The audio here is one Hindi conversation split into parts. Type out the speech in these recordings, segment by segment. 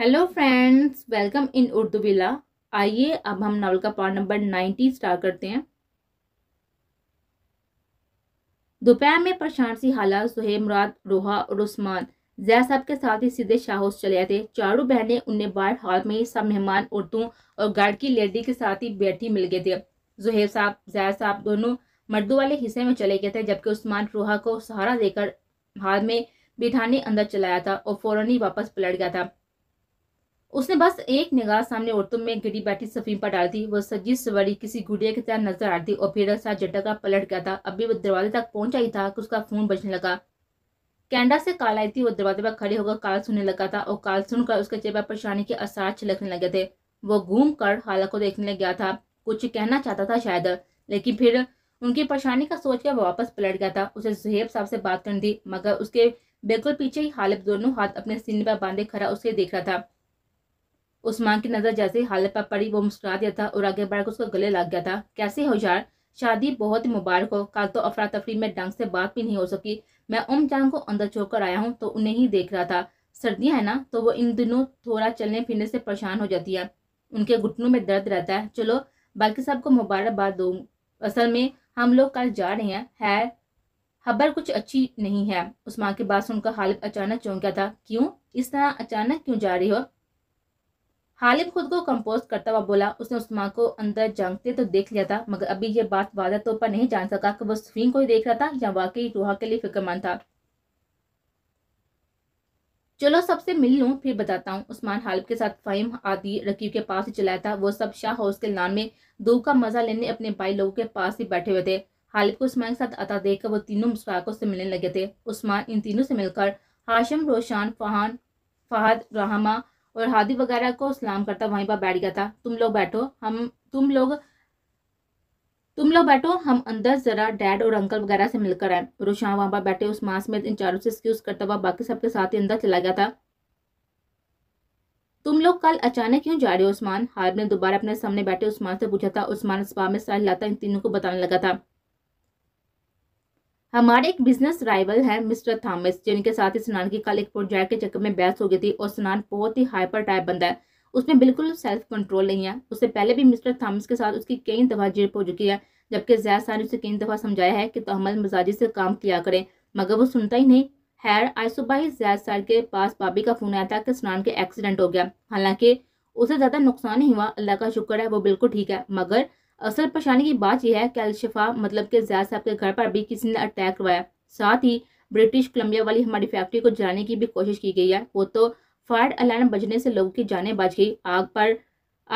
hello friends welcome in Urdu बिला आइए अब हम नावल का पार्ट नंबर नाइन्टी स्टार्ट करते हैं दोपहर में प्रशांत सी हाला सुहेब मुराद रोहा और उस्मान जया साहब के साथ ही सीधे शाहौस चले आए थे चारों बहनें उन्हें बार हॉल में ही सब मेहमान उर्दू और गार्ड की लेडी के साथ ही बैठी मिल गए थे जुहेब साहब जया साहब दोनों मर्दों वाले हिस्से में चले गए थे जबकि उस्मान रोहा को सहारा देकर हाल में बिठाने अंदर चलाया था और फौरन ही वापस पलट गया था उसने बस एक निगाह सामने औरतों में गिरी बैठी सफीम पर डाल दी वह सजी सवारी किसी गुड़िया की तरह नजर आ रही और फिर साथ का पलट गया था अभी वह दरवाजे तक पहुंचा ही था कि उसका फोन बजने लगा कैंडा से काल आई थी वह दरवाजे पर खड़े होकर काल सुनने लगा था और काल सुनकर उसके चेहरे पर परेशानी के आसार छिलकने लगे थे वह घूम कर हालत को देखने लग गया था कुछ कहना चाहता था शायद लेकिन फिर उनकी परेशानी का सोचकर वह वापस पलट गया था उसे जहेब साहब से बात करनी थी मगर उसके बिल्कुल पीछे ही हालत दोनों हाथ अपने सीने पर बांधे खड़ा उसे देख रहा था उस की नज़र जैसे हालत पर पड़ी वो मुस्कुरा दिया था और आगे बढ़कर उसका गले लग गया था कैसे हो यार शादी बहुत ही मुबारक हो कल तो अफरा तफरी में ढंग से बात भी नहीं हो सकी मैं उम जान को अंदर छोड़कर आया हूँ तो उन्हें ही देख रहा था सर्दियाँ हैं ना तो वो इन दिनों थोड़ा चलने फिरने से परेशान हो जाती है उनके घुटनों में दर्द रहता है चलो बाकी सबको मुबारकबाद दो असल में हम लोग कल जा रहे हैं है खबर कुछ अच्छी नहीं है उस माँ की बात सुनकर हालत अचानक गया था क्यों इस तरह अचानक क्यों जा रही हो हालिब खुद को कंपोज करता हुआ बोला उसने उस माँ को अंदर जांगते तो देख लिया था मगर अभी ये बात वादा तौर पर नहीं जान सका कि वो स्विंग को ही देख रहा था या वाकई रूहा के लिए फिक्रमंद था चलो सबसे मिल लूँ फिर बताता हूँ उस्मान हालिब के साथ फ़हीम आदि रकीब के पास ही चलाया था वो सब शाह हाउस के नाम में धूप का मजा लेने अपने भाई लोगों के पास ही बैठे हुए थे हालिब को उस्मान के साथ आता देखकर वो तीनों मुस्कुराकर से मिलने लगे थे उस्मान इन तीनों से मिलकर हाशिम रोशान फहान फहद रहमा और हादी वगैरह को सलाम करता वहीं पर बैठ गया था तुम लोग बैठो हम तुम लोग तुम लोग बैठो हम अंदर जरा डैड और अंकल वगैरह से मिलकर आए रोशान वहां पर बैठे उस मास में इन चारों से एक्सक्यूज करता हुआ बाकी सबके साथ ही अंदर चला गया था तुम लोग कल अचानक क्यों जा रहे हो उस्मान हारिब ने दोबारा अपने सामने बैठे उस्मान से पूछा था उस्मान इस में साल लाता इन तीनों को बताने लगा था हमारे एक बिजनेस राइवल है मिस्टर थॉमस जिनके साथ ही स्नान की कल एक प्रोजेक्ट के चक्कर में बहस हो गई थी और स्नान बहुत ही हाइपर टाइप बंदा है उसमें बिल्कुल सेल्फ कंट्रोल नहीं है उससे पहले भी मिस्टर थॉमस के साथ उसकी कई दफ़ा जिप हो चुकी है जबकि जैद साहब ने उसे कई दफ़ा समझाया है कि तहमल मजाजी से काम किया करें मगर वो सुनता ही नहीं है आज सुबह ही जैद साहब के पास भाभी का फ़ोन आया था कि स्नान के एक्सीडेंट हो गया हालांकि उसे ज़्यादा नुकसान नहीं हुआ अल्लाह का शुक्र है वो बिल्कुल ठीक है मगर असल परेशानी की बात यह है मतलब कि अलशफा मतलब के जैद साहब के घर पर भी किसी ने अटैक करवाया साथ ही ब्रिटिश कोलंबिया वाली हमारी फैक्ट्री को जलाने की भी कोशिश की गई है वो तो फायर अलार्म बजने से लोगों की जानें बच गई आग पर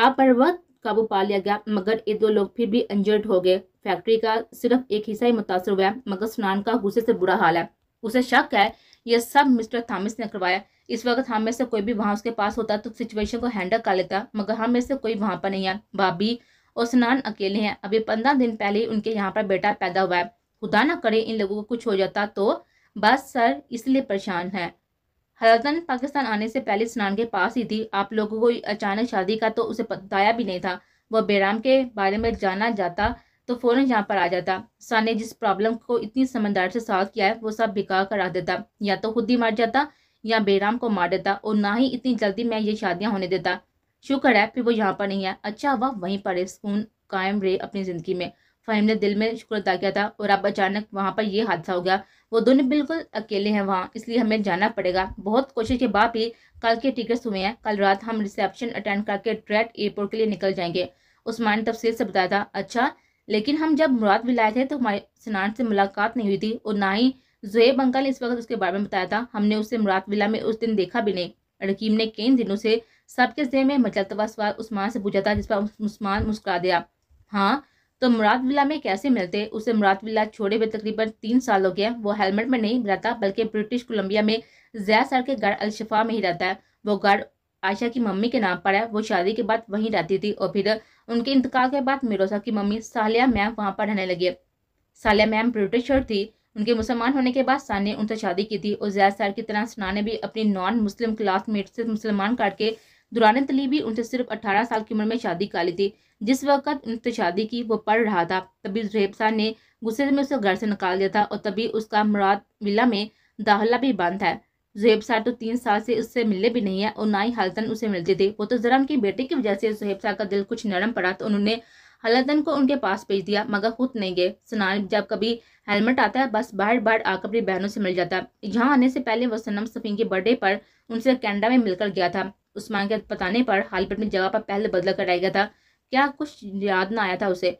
आग पर वक्त काबू पा लिया गया मगर ये दो लोग फिर भी इंजर्ड हो गए फैक्ट्री का सिर्फ एक हिस्सा ही मुतासर हुआ है मगर सुनान का गुस्से से बुरा हाल है उसे शक है यह सब मिस्टर थामिस ने करवाया इस वक्त हम में से कोई भी वहाँ उसके पास होता तो सिचुएशन को हैंडल कर लेता मगर हम में से कोई वहाँ पर नहीं है भाभी और सनान अकेले हैं अभी पंद्रह दिन पहले ही उनके यहाँ पर बेटा पैदा हुआ है खुदा ना करे इन लोगों को कुछ हो जाता तो बस सर इसलिए परेशान है हरदन पाकिस्तान आने से पहले स्नान के पास ही थी आप लोगों को अचानक शादी का तो उसे बताया भी नहीं था वह बेराम के बारे में जाना जाता तो फ़ौरन यहाँ पर आ जाता सान ने जिस प्रॉब्लम को इतनी समझदार से सॉल्व किया है वो सब बिका कर आ देता या तो खुद ही मर जाता या बेराम को मार देता और ना ही इतनी जल्दी मैं ये शादियाँ होने देता शुक्र है फिर वो यहाँ पर नहीं है अच्छा हुआ वहीं पर सुकून कायम रहे अपनी ज़िंदगी में फ़हीम ने दिल में शुक्र अदा किया था और अब अचानक वहाँ पर ये हादसा हो गया वो दोनों बिल्कुल अकेले हैं वहाँ इसलिए हमें जाना पड़ेगा बहुत कोशिश के बाद भी कल के टिकट्स हुए हैं कल रात हम रिसेप्शन अटेंड करके डायरेक्ट एयरपोर्ट के लिए निकल जाएंगे उस्मान ने तफसील से बताया था अच्छा लेकिन हम जब मुराद भी लाए थे तो हमारे सनान से मुलाकात नहीं हुई थी और ना ही जुहेब अंकल ने इस वक्त उसके बारे में बताया था हमने उसे मुराद विला में उस दिन देखा भी नहीं रकीम ने कई दिनों से सबके जेह में मचलतवा सवाल उस्मान से पूछा था जिस पर उस्मान मुस्कुरा दिया हाँ तो मुराद बिल्ला में कैसे मिलते उसे मुराद बिल्ला छोड़े हुए तकरीबन तीन साल हो गया वो हेलमेट में नहीं रहता बल्कि ब्रिटिश कोलंबिया में जया सर के घर अलशफा में ही रहता है वो घर आयशा की मम्मी के नाम पर है वो शादी के बाद वहीं रहती थी और फिर उनके इंतकाल के बाद मिरोसा की मम्मी सालिया मैम वहाँ पर रहने लगी सालिया मैम ब्रिटिशर थी उनके मुसलमान होने के बाद सान ने उनसे शादी की थी और जया सर की तरह सना ने भी अपनी नॉन मुस्लिम क्लासमेट से मुसलमान काट के दुरान अली भी उनसे सिर्फ अठारह साल की उम्र में शादी कर ली थी जिस वक्त उनसे शादी की वो पढ़ रहा था तभी जुहेब शाह ने गुस्से में उसे घर से निकाल दिया था और तभी उसका मुराद विला में दाहला भी बंद है जुहेब शाह तो तीन साल से उससे मिलने भी नहीं है और ना ही हालतन उसे मिलते थे वो तो जरा उनके बेटे की वजह से जुहेब शाह का दिल कुछ नरम पड़ा तो उन्होंने हलतन को उनके पास भेज दिया मगर खुद नहीं गए सुनान जब कभी हेलमेट आता है बस बाहर बाहर आकर अपनी बहनों से मिल जाता यहाँ आने से पहले वो सनम सफी के बर्थडे पर उनसे कैनेडा में मिलकर गया था उस्मान के बताने पर हालपेट में जगह पर पहले बदला कराया गया था क्या कुछ याद ना आया था उसे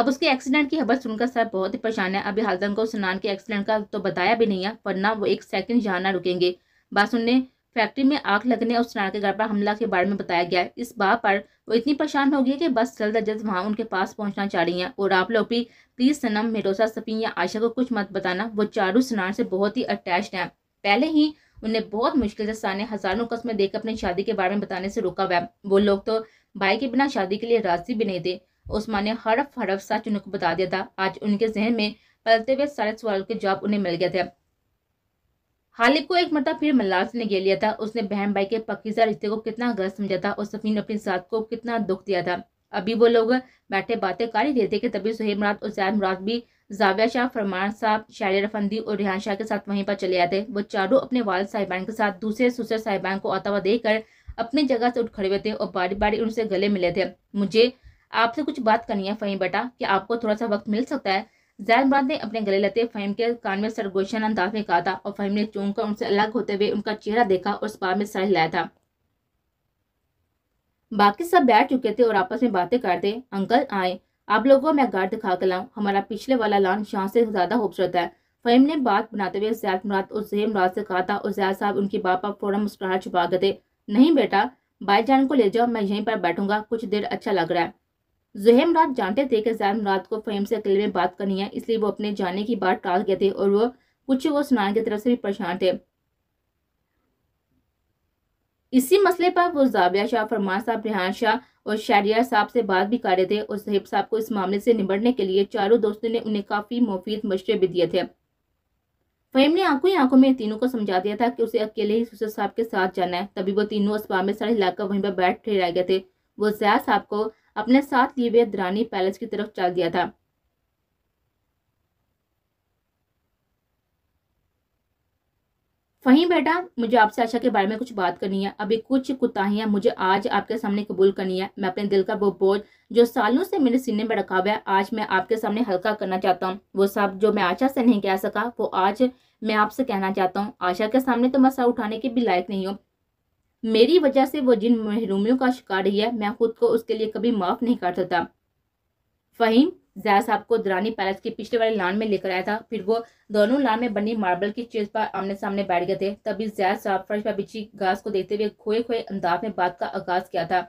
अब उसके एक्सीडेंट की खबर सुनकर सर बहुत ही परेशान है अभी हालदन को सुनान के एक्सीडेंट का तो बताया भी नहीं है वरना वो एक सेकंड जहाँ ना रुकेंगे बासुन ने फैक्ट्री में आग लगने और सुनान के घर पर हमला के बारे में बताया गया इस बात पर वो इतनी परेशान हो गई कि बस जल्द अज जल्द वहाँ उनके पास पहुँचना चाह रही हैं और आप लोग भी प्लीज़ सनम मेरोसा सफी या आशा को कुछ मत बताना वो चारू सुनान से बहुत ही अटैच हैं पहले ही उन्हें बहुत मुश्किल से साने हजारों को देकर अपनी शादी के बारे में बताने से रोका वैम वो लोग तो भाई के बिना शादी के लिए राजी भी नहीं थे उस्मान ने हड़फ हड़फ सच उनको बता दिया था आज उनके जहन में पलते हुए सारे सवालों के जवाब उन्हें मिल गया था हालिब को एक मरता फिर मल्लाज ने गे लिया था उसने बहन भाई के पकीजा रिश्ते को कितना गलत समझा था और सफीन अपनी साथ को कितना दुख दिया था अभी वो लोग बैठे बातें कर ही देते थे कि तभी सुहेब मुराद और सैद मुराद भी जाविया शाह फरमान साहब शायर रफंदी और रिहान शाह के साथ वहीं पर चले आते वो चारों अपने वाल साहिबान के साथ दूसरे सुसर साहिबान को आता हुआ देखकर अपनी जगह से उठ खड़े हुए थे और बारी बारी उनसे गले मिले थे मुझे आपसे कुछ बात करनी है फ़हीम बेटा कि आपको थोड़ा सा वक्त मिल सकता है जैन मुराद ने अपने गले लेते फ़हीम के कान में सरगोशन अंदाज में कहा था और फ़हीम ने चूंक कर उनसे अलग होते हुए उनका चेहरा देखा और स्पा में सर हिलाया था बाकी सब बैठ चुके थे और आपस में बातें करते अंकल आए आप लोगों को मैं घर दिखा कर लाऊँ हमारा पिछले वाला लान शाह से ज्यादा खूबसूरत है फहीम ने बात बनाते हुए जैद मुराद और जहे मुराद से कहा था और जैद साहब उनके बापा फौरन मुस्कुराहट छुपा गए थे नहीं बेटा भाई जान को ले जाओ मैं यहीं पर बैठूंगा कुछ देर अच्छा लग रहा है जहे मुराद जानते थे कि जैद मुराद को फहीम से अकेले में बात करनी है इसलिए वो अपने जाने की बात टाल गए थे और वो कुछ वो सुनान की तरफ से भी परेशान थे इसी मसले पर वो जाविया शाह फरमान साहब रिहान शाह और शारिया साहब से बात भी कर रहे थे और सहेब साहब को इस मामले से निबड़ने के लिए चारों दोस्तों ने उन्हें काफ़ी मुफीद मशरे भी दिए थे फहीम ने आंखों ही आंखों में तीनों को समझा दिया था कि उसे अकेले ही सुसर साहब के साथ जाना है तभी वो तीनों उस में सारा इलाका वहीं पर बैठे रह गए थे वो जया साहब को अपने साथ लिए हुए दरानी पैलेस की तरफ चल दिया था फहीम बेटा मुझे आपसे आशा के बारे में कुछ बात करनी है अभी कुछ कुताहियाँ मुझे आज आपके सामने कबूल करनी है मैं अपने दिल का वो बोझ जो सालों से मेरे सीने में रखा हुआ है आज मैं आपके सामने हल्का करना चाहता हूँ वो सब जो मैं आशा से नहीं कह सका वो आज मैं आपसे कहना चाहता हूँ आशा के सामने तो मसा उठाने के भी लायक नहीं हूँ मेरी वजह से वो जिन महरूमियों का शिकार ही है मैं खुद को उसके लिए कभी माफ़ नहीं कर सकता फहीम जया साहब को दरानी पैलेस के पिछले वाले लान में लेकर आया था फिर वो दोनों लान में बनी मार्बल की चेयर पर आमने सामने बैठ गए थे तभी जया साहब फर्श पर बिछी घास को देखते हुए खोए खोए अंदाज में बात का आगाज किया था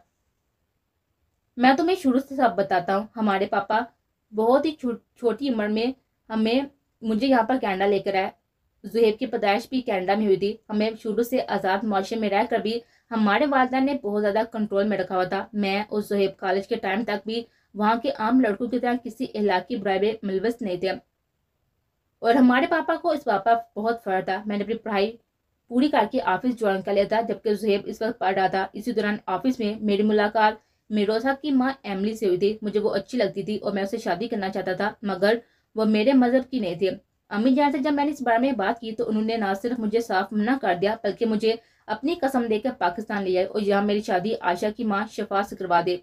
मैं तुम्हें शुरू से सब बताता हूँ हमारे पापा बहुत ही छोटी उम्र में हमें मुझे यहाँ पर कैंडा लेकर आए जुहेब की पैदाइश भी कैनेडा में हुई थी हमें शुरू से आज़ाद मुआशे में रहकर भी हमारे वालदा ने बहुत ज़्यादा कंट्रोल में रखा हुआ था मैं और जुहेब कॉलेज के टाइम तक भी वहाँ के आम लड़कों की तरह किसी इलाके बुराई मिलवस नहीं थे और हमारे पापा को इस पापा बहुत फर्क था मैंने अपनी पढ़ाई पूरी करके ऑफिस ज्वाइन कर लिया था जबकि जुहेब इस वक्त पढ़ रहा था इसी दौरान ऑफिस में मेरी मुलाकात मिरोजा की माँ एमली से हुई थी मुझे वो अच्छी लगती थी और मैं उसे शादी करना चाहता था मगर वो मेरे मजहब की नहीं थी अम्मी जान से जब मैंने इस बारे में बात की तो उन्होंने ना सिर्फ मुझे साफ मना कर दिया बल्कि मुझे अपनी कसम देकर पाकिस्तान ले आए और यहाँ मेरी शादी आशा की माँ शफा से करवा दे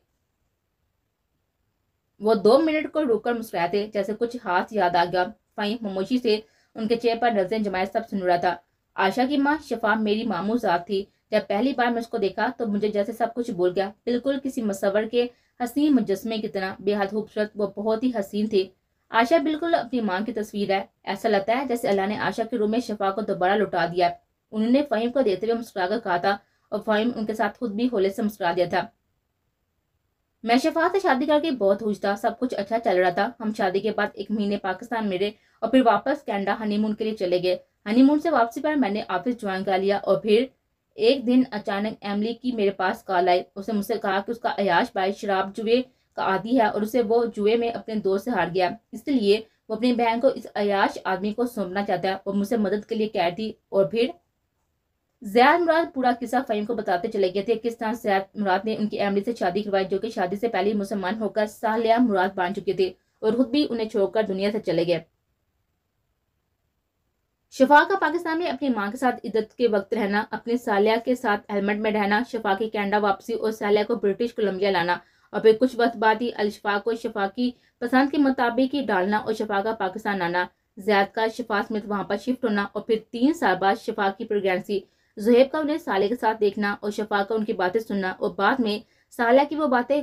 वो दो मिनट को रुककर थे जैसे कुछ हाथ याद आ गया फाइन खामोशी से उनके चेहरे पर नजरें जमाए सब सुन रहा था आशा की माँ शफा मेरी मामू साथ थी जब पहली बार मैं उसको देखा तो मुझे जैसे सब कुछ भूल गया बिल्कुल किसी मसवर के हसीन मुजस्मे की तरह बेहद खूबसूरत वो बहुत ही हसीन थी आशा बिल्कुल अपनी माँ की तस्वीर है ऐसा लगता है जैसे अल्लाह ने आशा के रूम में शफा को दोबारा लुटा दिया उन्होंने फ़हीम को देते हुए मुस्कुराकर कहा था और फ़हीम उनके साथ खुद भी होले से मुस्कुरा दिया था मैं शफा से शादी करके बहुत खुश था सब कुछ अच्छा चल रहा था हम शादी के बाद एक महीने पाकिस्तान में और फिर वापस कैनेडा हनीमून के लिए चले गए हनीमून से वापसी पर मैंने ऑफिस ज्वाइन कर लिया और फिर एक दिन अचानक एमली की मेरे पास कॉल आई उसने मुझसे कहा कि उसका अयाश भाई शराब जुए का आदि है और उसे वो जुए में अपने दोस्त से हार गया इसलिए वो अपनी बहन को इस अयाश आदमी को सौंपना चाहता है और मुझसे मदद के लिए कह दी और फिर जैद मुराद पूरा किस्सा फहीम को बताते चले गए थे किस तरह जैद मुराद ने उनकी एमडी से शादी करवाई जो कि शादी से पहले मुसलमान होकर सालिया मुराद बांध चुके थे और खुद भी उन्हें छोड़कर दुनिया से चले गए शफा का पाकिस्तान में अपनी माँ के साथ इज्जत के वक्त रहना अपने सालिया के साथ हेलमेट में रहना शफा की कैनेडा वापसी और सालिया को ब्रिटिश कोलंबिया लाना और फिर कुछ वक्त बाद ही अलशफा को शफा की पसंद के मुताबिक ही डालना और शफा का पाकिस्तान आना जैद का शफा समेत वहां पर शिफ्ट होना और फिर तीन साल बाद शफा की प्रेगनेंसी जुहेब का उन्हें साले के साथ देखना और शफा का उनकी बातें सुनना और बाद में साला की वो बातें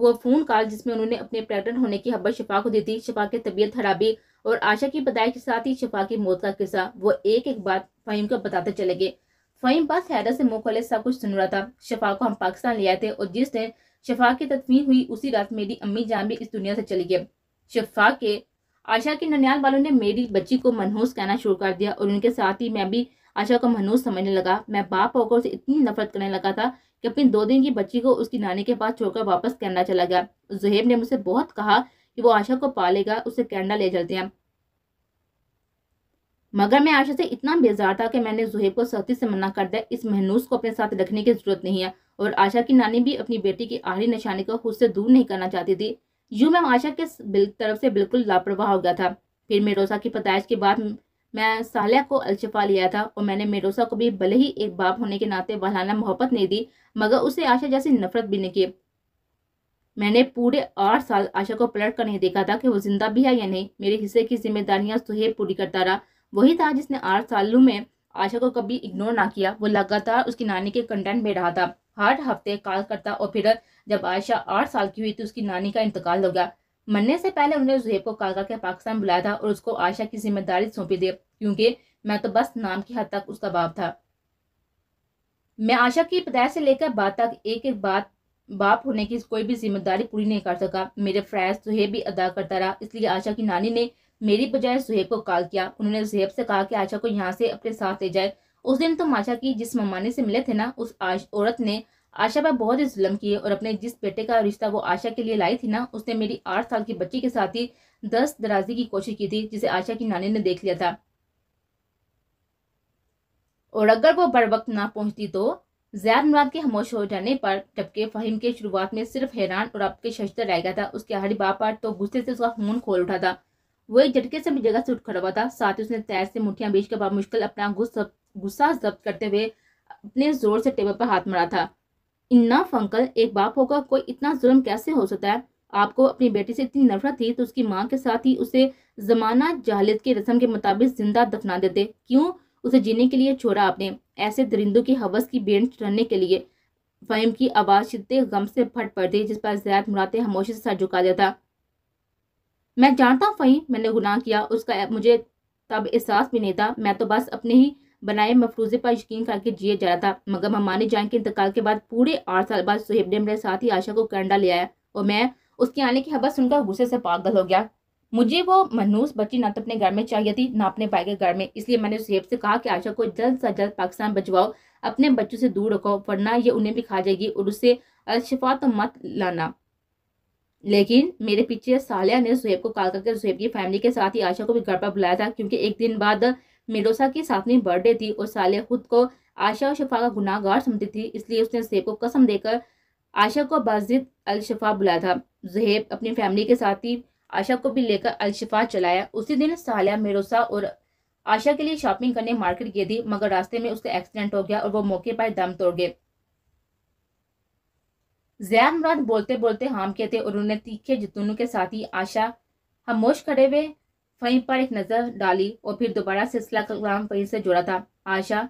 वो फ़ोन कॉल जिसमें उन्होंने अपने प्रेगनेंट होने की खबर शफा को दी थी शफा की तबीयत खराबी और आशा की बधाई के साथ ही शफा की मौत का किस्सा वो एक एक बात फ़हीम को बताते चले गए फ़हीम बस हैदर से मुंह खोले सब कुछ सुन रहा था शफा को हम पाकिस्तान ले आए थे और जिस दिन शफा की तदफीन हुई उसी रात मेरी अम्मी जान भी इस दुनिया से चली गई शफा के आशा के ननियाल वालों ने मेरी बच्ची को मनहूस कहना शुरू कर दिया और उनके साथ ही मैं भी आशा को मनोज समझने लगा मैं बाप होकर उसे इतनी नफरत करने लगा था कि अपनी दो दिन की बच्ची को उसकी नानी के पास छोड़कर वापस कैनडा चला गया जुहेब ने मुझसे बहुत कहा कि वो आशा को पालेगा उसे कैनडा ले चलते हैं मगर मैं आशा से इतना बेजार था कि मैंने जुहेब को सख्ती से मना कर दिया इस महनूस को अपने साथ रखने की जरूरत नहीं है और आशा की नानी भी अपनी बेटी की आहरी निशानी को खुद से दूर नहीं करना चाहती थी यूं मैं आशा के तरफ से बिल्कुल लापरवाह हो गया था फिर मेरोसा की पैदाइश के बाद मैं सालिया को अलचपा लिया था और मैंने मेडोसा को भी भले ही एक बाप होने के नाते बहलाना मोहब्बत नहीं दी मगर उसे आशा जैसी नफरत भी नहीं की मैंने पूरे आठ साल आशा को पलट कर नहीं देखा था कि वो जिंदा भी है या नहीं मेरे हिस्से की जिम्मेदारियां सुहेब तो पूरी करता रहा वही था जिसने आठ सालों में आशा को कभी इग्नोर ना किया वो लगातार उसकी नानी के कंटेंट में रहा था हर हफ्ते कॉल करता और फिर जब आयशा आठ साल की हुई तो उसकी नानी का इंतकाल हो गया मरने से पहले उन्होंने जुहेब को कागा के पाकिस्तान बुलाया था और उसको आयशा की जिम्मेदारी सौंपी दी क्योंकि मैं तो बस नाम की हद तक उसका बाप था मैं आशा की पैदाइश से लेकर बात तक एक एक बात बाप होने की कोई भी जिम्मेदारी पूरी नहीं कर सका मेरे फ्रैज सुहेब भी अदा करता रहा इसलिए आशा की नानी ने मेरी बजाय सुहेब को कॉल किया उन्होंने सुहेब से कहा कि आशा को यहाँ से अपने साथ ले जाए उस दिन तुम तो आशा की जिस ममानी से मिले थे ना उस औरत ने आशा पर बहुत ही जुलम किए और अपने जिस बेटे का रिश्ता वो आशा के लिए लाई थी ना उसने मेरी आठ साल की बच्ची के साथ ही दस दराजी की कोशिश की थी जिसे आशा की नानी ने देख लिया था और अगर वो बर वक्त ना पहुंचती तो जैर मुराद के खामोश हो जाने पर जबकि फहीम के शुरुआत में सिर्फ हैरान और आपके शस्त्र रह गया था उसके हरी बापाट तो गुस्से से उसका खून खोल उठा था वो एक झटके से जगह से उठ खड़ा हुआ था साथ ही उसने तैर से मुठियां बेचकर के बाद मुश्किल अपना गुस्सा जब्त करते हुए अपने जोर से टेबल पर हाथ मरा था इन्ना फंकल एक बाप होगा कोई इतना जुल्म कैसे हो सकता है आपको अपनी बेटी से इतनी नफरत थी तो उसकी माँ के साथ ही उसे जमाना जहालियत की रस्म के मुताबिक जिंदा दफना देते क्यों उसे जीने के लिए छोड़ा आपने ऐसे दरिंदों की हवस की बेंच चढ़ने के लिए फहम की आवाज़ शिद्दत गम से फट पड़ती जिस पर जैद मुराते हमोशी से सर झुका देता मैं जानता फहीम मैंने गुनाह किया उसका मुझे तब एहसास भी नहीं था मैं तो बस अपने ही बनाए मफरूजे पर यकीन करके जिए जा रहा था मगर ममानी जान के इंतकाल के बाद पूरे आठ साल बाद सुहेब ने मेरे साथ ही आशा को कैंडा ले आया और मैं उसके आने की हबस सुनकर गुस्से से पागल हो गया मुझे वो मनहूस बच्ची ना तो अपने घर में चाहिए थी ना अपने भाई के घर में इसलिए मैंने सुहेब से कहा कि आशा को जल्द से जल्द पाकिस्तान बचवाओ अपने बच्चों से दूर रखो वरना ये उन्हें भी खा जाएगी और उससे अशफा तो मत लाना लेकिन मेरे पीछे सालिया ने सुहेब को कॉल करके सुहेब की फैमिली के साथ ही आशा को भी घर पर बुलाया था क्योंकि एक दिन बाद मेडोसा की साथ में बर्थडे थी और साले खुद को आशा और शफा का गुनाहगार समझती थी इसलिए उसने सेब को कसम देकर आशा को बाजिद अलशफा बुलाया था जहेब अपनी फैमिली के साथ ही आशा को भी लेकर अलशफा चलाया उसी दिन सालिया मेडोसा और आशा के लिए शॉपिंग करने मार्केट गई थी मगर रास्ते में उसका एक्सीडेंट हो गया और वो मौके पर दम तोड़ गए जैन मुराद बोलते बोलते हाम के थे और उन्होंने तीखे जतूनों के साथ ही आशा खामोश खड़े हुए वहीं पर एक नज़र डाली और फिर दोबारा सिलसिला कलाम वहीं से जुड़ा था आशा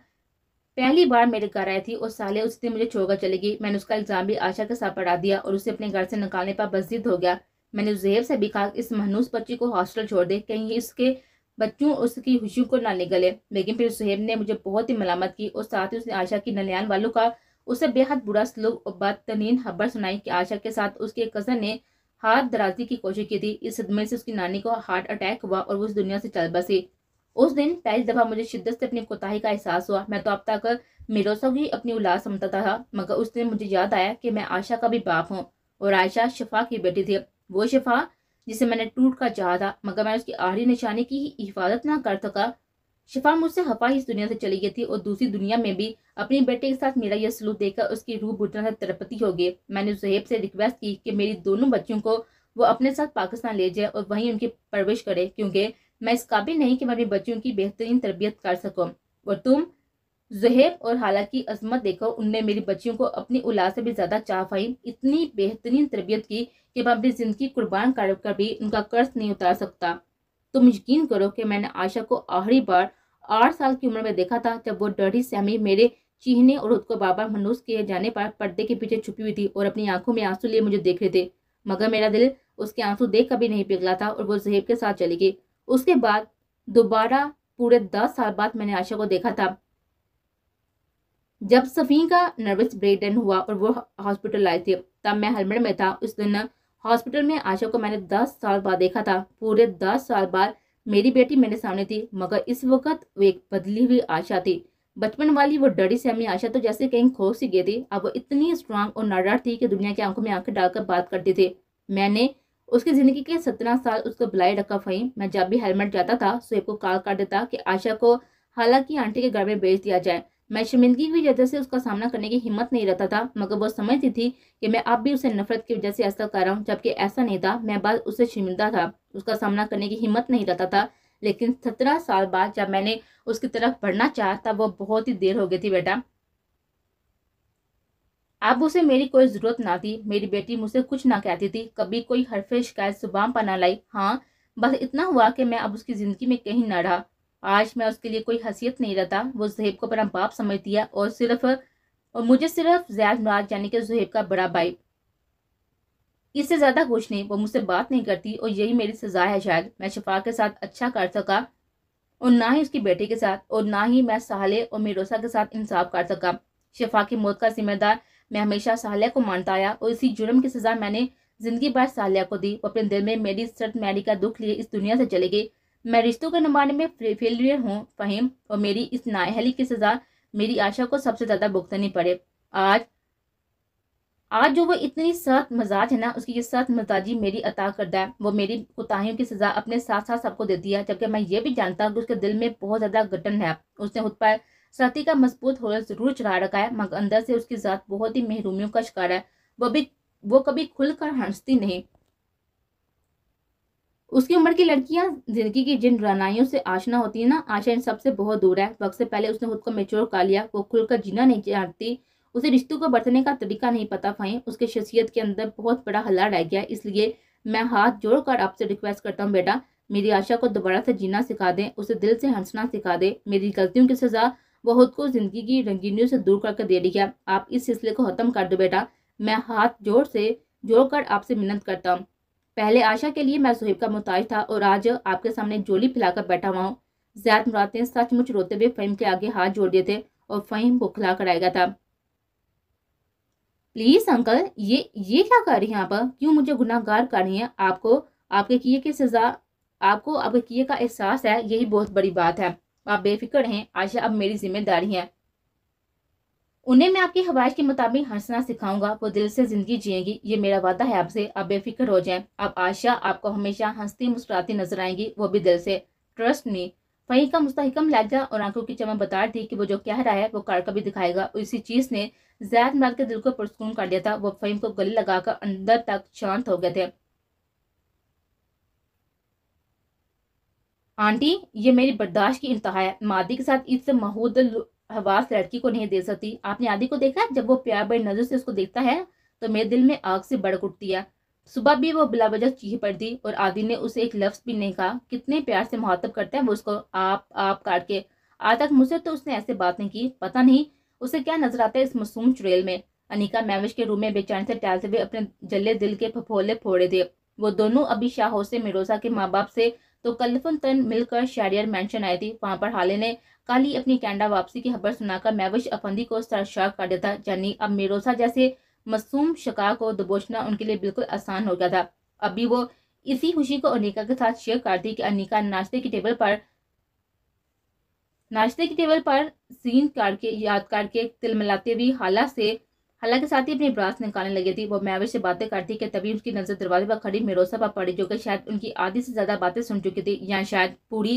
पहली बार मेरे घर आई थी और साले उस दिन मुझे छोड़कर चली गई मैंने उसका एग्जाम भी आशा के साथ पढ़ा दिया और उसे अपने घर से निकालने पर बसजीद हो गया मैंने जेब से भी कहा इस महनूस बच्ची को हॉस्टल छोड़ दे कहीं इसके बच्चों उसकी खुशियों को ना निकले लेकिन फिर सुहेब ने मुझे बहुत ही मलामत की और साथ ही उसने आशा की नलियान वालों का उसे बेहद बुरा सलूक और बदतरीन खबर सुनाई कि आशा के साथ उसके कज़न ने हाथ दराजी की कोशिश की थी इस सदमे से उसकी नानी को हार्ट अटैक हुआ और वो इस दुनिया से चल बसी उस दिन पहली दफा मुझे शिद्दत से अपनी कोताही का एहसास हुआ मैं तो अब तक मिरोसा की अपनी उलास समझता था मगर उस दिन मुझे याद आया कि मैं आशा का भी बाप हूँ और आयशा शफा की बेटी थी वो शफा जिसे मैंने टूट का चाहा था मगर मैं उसकी आहरी निशानी की हिफाजत ना कर सका शिफा मुझसे हफा ही इस दुनिया से चली गई थी और दूसरी दुनिया में भी अपने बेटे के साथ मेरा यह सलूक देखकर उसकी रूह बुटना से तरपती हो गई मैंने जहेब से रिक्वेस्ट की कि मेरी दोनों बच्चियों को वो अपने साथ पाकिस्तान ले जाए और वहीं उनकी परवरिश करे क्योंकि मैं इस काबिल नहीं कि मैं अपनी बच्चों की बेहतरीन तरबियत कर सकूँ और तुम जहेब और हालांकि अजमत देखो उनने मेरी बच्चियों को अपनी उलाद से भी ज़्यादा चाह पाई इतनी बेहतरीन तरबियत की कि मैं अपनी ज़िंदगी कुर्बान कर भी उनका कर्ज नहीं उतार सकता तुम यकीन करो कि मैंने आशा को आखिरी बार आठ साल की उम्र में देखा था जब वो डढ़ी सहमी मेरे चीहने और उसको बाबा मनोज किए जाने पर पर्दे के पीछे छुपी हुई थी और अपनी आंखों में आंसू लिए मुझे देख रहे थे मगर मेरा दिल उसके आंसू देख कभी नहीं पिघला था और वो जहेब के साथ चली गई उसके बाद दोबारा पूरे दस साल बाद मैंने आशा को देखा था जब सफ़ी का नर्वस ब्रेकडाउन हुआ और वो हॉस्पिटल आए थे तब मैं हेलमेट में था उस दिन हॉस्पिटल में आशा को मैंने दस साल बाद देखा था पूरे दस साल बाद मेरी बेटी मेरे सामने थी मगर इस वक्त वो एक बदली हुई आशा थी बचपन वाली वो डरी सहमी आशा तो जैसे कहीं खो सी गई थी अब वो इतनी स्ट्रांग और नाराज थी कि दुनिया की आंखों में आंखें डालकर बात करती थी मैंने उसकी ज़िंदगी के सत्रह साल उसको बुलाए रखा फही मैं जब भी हेलमेट जाता था सोएब को कॉल कर देता कि आशा को हालांकि आंटी के घर में भेज दिया जाए मैं शर्मिंदगी की वजह से उसका सामना करने की हिम्मत नहीं रहता था मगर वो समझती थी कि मैं अब भी उसे नफरत की वजह से ऐसा कर रहा हूँ जबकि ऐसा नहीं था मैं बाद उससे शर्मिंदा था उसका सामना करने की हिम्मत नहीं रहता था लेकिन सत्रह साल बाद जब मैंने उसकी तरफ बढ़ना चाहा तब वो बहुत ही देर हो गई थी बेटा अब उसे मेरी कोई ज़रूरत ना थी मेरी बेटी मुझसे कुछ ना कहती थी कभी कोई हरफे शिकायत सुबह पर ना लाई हाँ बस इतना हुआ कि मैं अब उसकी ज़िंदगी में कहीं ना रहा आज मैं उसके लिए कोई हसीियत नहीं रहता वो जहेब को अपना बाप समझ दिया और सिर्फ और मुझे सिर्फ जैद मराज यानी कि जहेब का बड़ा भाई इससे ज़्यादा खुश नहीं वो मुझसे बात नहीं करती और यही मेरी सज़ा है शायद मैं शफा के साथ अच्छा कर सका और ना ही उसकी बेटे के साथ और ना ही मैं साहले और मेरोसा के साथ इंसाफ कर सका शफा की मौत का जिम्मेदार मैं हमेशा साहलिया को मानता आया और इसी जुर्म की सज़ा मैंने ज़िंदगी भर साहलिया को दी और अपने दिल में मेरी सर्द मैरी का दुख लिए इस दुनिया से चले गई मैं रिश्तों के नुमाने में फेलियर हूँ फहीम और मेरी इस नाहली की सज़ा मेरी आशा को सबसे ज़्यादा भुगतनी पड़े आज आज जो वो इतनी सख्त मजाज है ना उसकी ये सख्त मजाजी मेरी अता करता है वो मेरी कोताहियों की सज़ा अपने साथ साथ सबको देती है जबकि मैं ये भी जानता हूँ कि उसके दिल में बहुत ज़्यादा गठन है उसने खुद पर सती का मजबूत हो जरूर चढ़ा रखा है मगर अंदर से उसकी ज़ात बहुत ही महरूमियों का शिकार है वो भी वो कभी खुलकर हंसती नहीं उसकी उम्र की लड़कियां जिंदगी की जिन रानाइयों से आशना होती है ना आशा इन सबसे बहुत दूर है वक्त से पहले उसने खुद को मेच्योर कर लिया वो खुलकर जीना नहीं जानती उसे रिश्तों को बरतने का तरीका नहीं पता फाई उसके शख्सियत के अंदर बहुत बड़ा हल्ला रह गया इसलिए मैं हाथ जोड़कर आपसे रिक्वेस्ट करता हूँ बेटा मेरी आशा को दोबारा से जीना सिखा दें उसे दिल से हंसना सिखा दें मेरी गलतियों की सज़ा वो खुद को ज़िंदगी की रंगीनियों से दूर करके दे रही है आप इस सिलसिले को ख़त्म कर दो बेटा मैं हाथ जोर से जोड़कर आपसे मिन्नत करता हूँ पहले आशा के लिए मैं सुहेब का मोहताज था और आज आपके सामने जोली फैलाकर बैठा हुआ हूँ ज्यादा मुराद ने सचमुच रोते हुए फहीम के आगे हाथ जोड़ दिए थे और फहीम को खिला कर आएगा था प्लीज अंकल ये ये क्या कर रही है आप क्यों मुझे गुनाहगार कर रही है आपको आपके किए की सजा आपको आपके किए का एहसास है यही बहुत बड़ी बात है आप बेफिक्र हैं आशा अब मेरी जिम्मेदारी है उन्हें मैं आपकी ख्वाहिश के मुताबिक हंसना सिखाऊंगा वो दिल से जिंदगी जिएंगी ये मेरा वादा है आपसे आप बेफिक्र हो जाएं अब आशा आपको हमेशा हंसती मुस्कुराती नजर आएंगी वो भी दिल से ट्रस्ट मी फही का मुस्तकम लहजा और आंखों की चमक बता थी कि वो जो कह रहा है वो कार का भी दिखाएगा और इसी चीज ने जैद मार के दिल को पुरस्कून कर दिया था वो फहीम को गले लगाकर अंदर तक शांत हो गए थे आंटी ये मेरी बर्दाश्त की इंतहा है मादी के साथ इस महूद हवास लड़की को नहीं दे सकती आपने आदि को देखा जब वो प्यार बड़ी नज़र से उसको देखता है तो मेरे दिल में आग से बड़क उठती है सुबह भी वो बिलावजह चीख पड़ती और आदि ने उसे एक लफ्ज़ भी नहीं कहा कितने प्यार से मुहातब करता है वो उसको आप आप काट के आज तक मुझसे तो उसने ऐसे बात नहीं की पता नहीं उसे क्या नजर आता है इस मासूम चुड़ैल में अनिका मैविश के रूम में बेचैन से टहलते हुए अपने जल्ले दिल के फफोले फोड़े थे वो दोनों अभी शाह से मिरोजा के माँ बाप से तो कलफुल तन मिलकर शारियर मैंशन आई थी वहां पर हाले ने काली अपनी कैंडा वापसी की खबर सुनाकर मैवश अफंदी को सरशाक कर दिया था जानी अब मेरोसा जैसे मासूम शका को दबोचना उनके लिए बिल्कुल आसान हो गया था अभी वो इसी खुशी को अनिका के साथ शेयर कर दी कि अनिका नाश्ते की टेबल पर नाश्ते की टेबल पर सीन करके याद करके के तिलमिलाते हुए हाला से हालांकि साथ ही अपनी ब्रास निकालने लगी थी वो मैवे से बातें करती कि तभी उसकी नजर दरवाजे पर खड़ी मेरोसा पर पड़ी जो कि शायद उनकी आधी से ज्यादा बातें सुन चुकी थी या शायद पूरी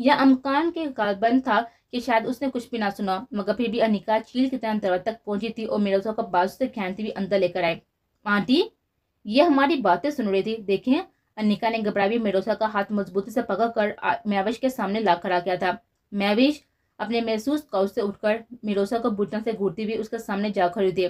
या अमकान के गालबन था कि शायद उसने कुछ भी ना सुना मगर फिर भी अनिका चील की तरह दरवाजे तक पहुंची थी और मेरोसा को बाजू से खेनती हुई अंदर लेकर आई आंटी ये हमारी बातें सुन रही थी देखें अनिका ने घबरावी मेरोसा का हाथ मजबूती से पकड़ कर मैवेश के सामने ला खड़ा किया था मैवेश अपने महसूस कौश से उठकर मेरोसा को बुटन से घूरती हुई उसके सामने जा खड़ी थी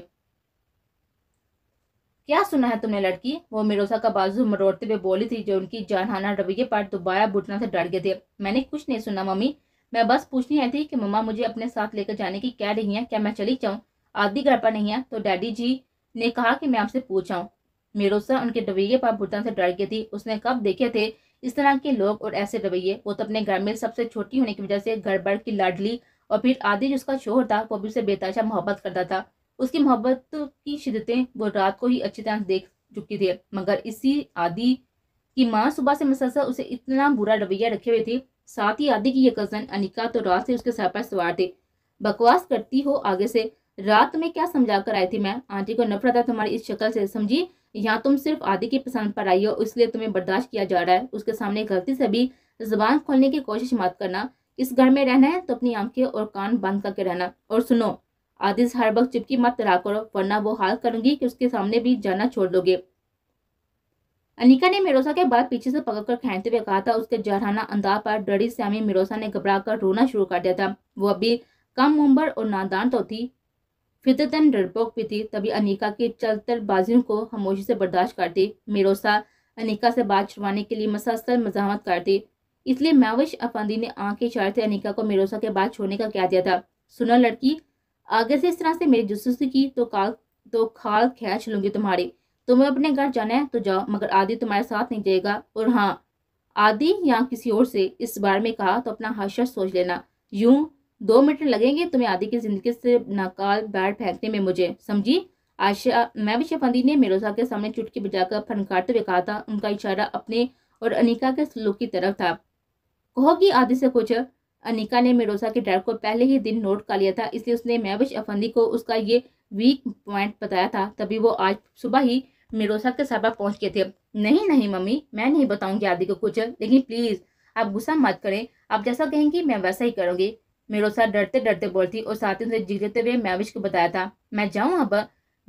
क्या सुना है तुमने लड़की वो मिरोसा का बाजू मरोड़ते हुए बोली थी जो उनकी जानहाना रवैये पर दोबारा बुटना से डर गए थे मैंने कुछ नहीं सुना मम्मी मैं बस पूछनी आई थी कि मम्मा मुझे अपने साथ लेकर जाने की कह रही हैं क्या मैं चली जाऊँ आदि घर पर नहीं है तो डैडी जी ने कहा कि मैं आपसे पूछाऊँ मेरोसा उनके रवैये पर बुटना से डर गई थी उसने कब देखे थे इस तरह के लोग और ऐसे रवैये वो तो अपने घर में सबसे छोटी होने की वजह से घर भर की लाडली और फिर आदि जो उसका शोहर था वो भी उसे बेताशा मोहब्बत करता था उसकी मोहब्बत की शिदतें वो रात को ही अच्छी तरह देख चुकी थी मगर इसी आदि की माँ सुबह से मसलसल उसे इतना बुरा रवैया रखे हुए थी साथ ही आदि की ये कजन अनिका तो रात से उसके सर पर सवार थे बकवास करती हो आगे से रात में क्या समझा कर आई थी मैं आंटी को नफरत है तुम्हारी इस शक्ल से समझी यहाँ तुम सिर्फ आदि की पसंद पर आई हो इसलिए तुम्हें बर्दाश्त किया जा रहा है उसके सामने गलती से भी जबान खोलने की कोशिश मत करना इस घर में रहना है तो अपनी आंखें और कान बंद करके रहना और सुनो आदि से हर वक्त चिपकी मत तला करो वरना वो हाल करूंगी कि उसके सामने भी जाना छोड़ दोगे अनिका ने मिरोसा के बाद पीछे से पकड़ कर खेचते हुए कहा था उसके जहराना अंदाज पर डरी स्यामी मिरोसा ने घबरा कर रोना शुरू कर दिया था वो अभी कम उम्र और नादान तो थी फितरतन डरपोक भी थी तभी अनिका की चलतर बाजियों को खामोशी से बर्दाश्त करती मिरोसा अनिका से बात छुड़वाने के लिए मसलसल मजामत करती इसलिए मैविश अफंदी ने आंख के इशारे से अनिका को मिरोसा के बाद छोड़ने का कह दिया था सुनो लड़की अगर से इस तरह से मेरी जुस्सुसी की तो काल तो खाल खींच लूंगी तुम्हारी तुम्हें अपने घर जाना है तो जाओ मगर आदि तुम्हारे साथ नहीं जाएगा और हाँ आदि या किसी और से इस बारे में कहा तो अपना हर्ष सोच लेना यूं दो मिनट लगेंगे तुम्हें आदि की जिंदगी से नाकाल बैठ फेंकने में मुझे समझी आशा मैं भी विशेफंदी ने मेरोजा के सामने चुटकी बजाकर फनकारते हुए कहा था उनका इशारा अपने और अनिका के सलूक की तरफ था कहो कि आदि से कुछ अनिका ने मेडोसा के ड्राइव को पहले ही दिन नोट कर लिया था इसलिए उसने महविश अफंदी को उसका ये वीक पॉइंट बताया था तभी वो आज सुबह ही मेडोसा के साहबा पहुंच गए थे नहीं नहीं मम्मी मैं नहीं बताऊंगी आदि को कुछ लेकिन प्लीज़ आप गुस्सा मत करें आप जैसा कहेंगी मैं वैसा ही करूँगी मेरोसा डरते डरते बोलती और साथ ही उसे जिगरते हुए महविश को बताया था मैं जाऊँ अब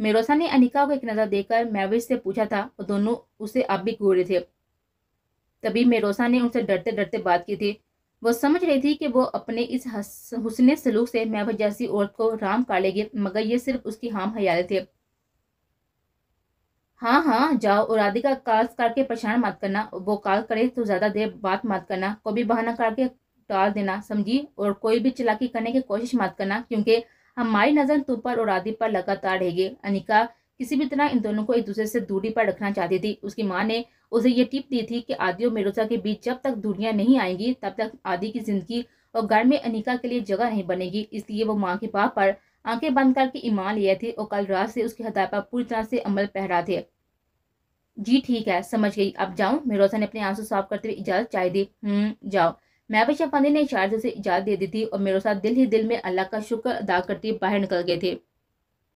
मेरोसा ने अनिका को एक नज़र देकर महविश से पूछा था और दोनों उसे अब भी रहे थे तभी मेरोसा ने उनसे डरते डरते बात की थी वो समझ रही थी कि वो अपने इस हुसन सलूक से मैं जैसी औरत को राम का लेगी मगर ये सिर्फ उसकी हाम हयाल थे हाँ हाँ जाओ और राधिका काल करके परेशान मत करना वो काल करे तो ज़्यादा देर बात मत करना कोई भी बहाना करके टाल देना समझी और कोई भी चलाकी करने की कोशिश मत करना क्योंकि हमारी नज़र तुम पर और आदि पर लगातार रहेगी अनिका किसी भी तरह इन दोनों को एक दूसरे से दूरी पर रखना चाहती थी उसकी माँ ने उसे ये टिप दी थी कि आदि और मेडोसा के बीच जब तक दूरियाँ नहीं आएंगी तब तक आदि की जिंदगी और घर में अनिका के लिए जगह नहीं बनेगी इसलिए वो माँ के पाप पर आंखें बंद करके ईमान लिए थी और कल रात से उसकी हदाय पर पूरी तरह से अमल पहरा थे जी ठीक है समझ गई अब जाऊँ मेरोसा ने अपने आंसू साफ करते हुए इजाज़त चाह दी हम्म, जाओ मैं भी पांडे ने इशारे से इजाज़त दे दी थी और मेरोसा दिल ही दिल में अल्लाह का शुक्र अदा करती बाहर निकल गए थे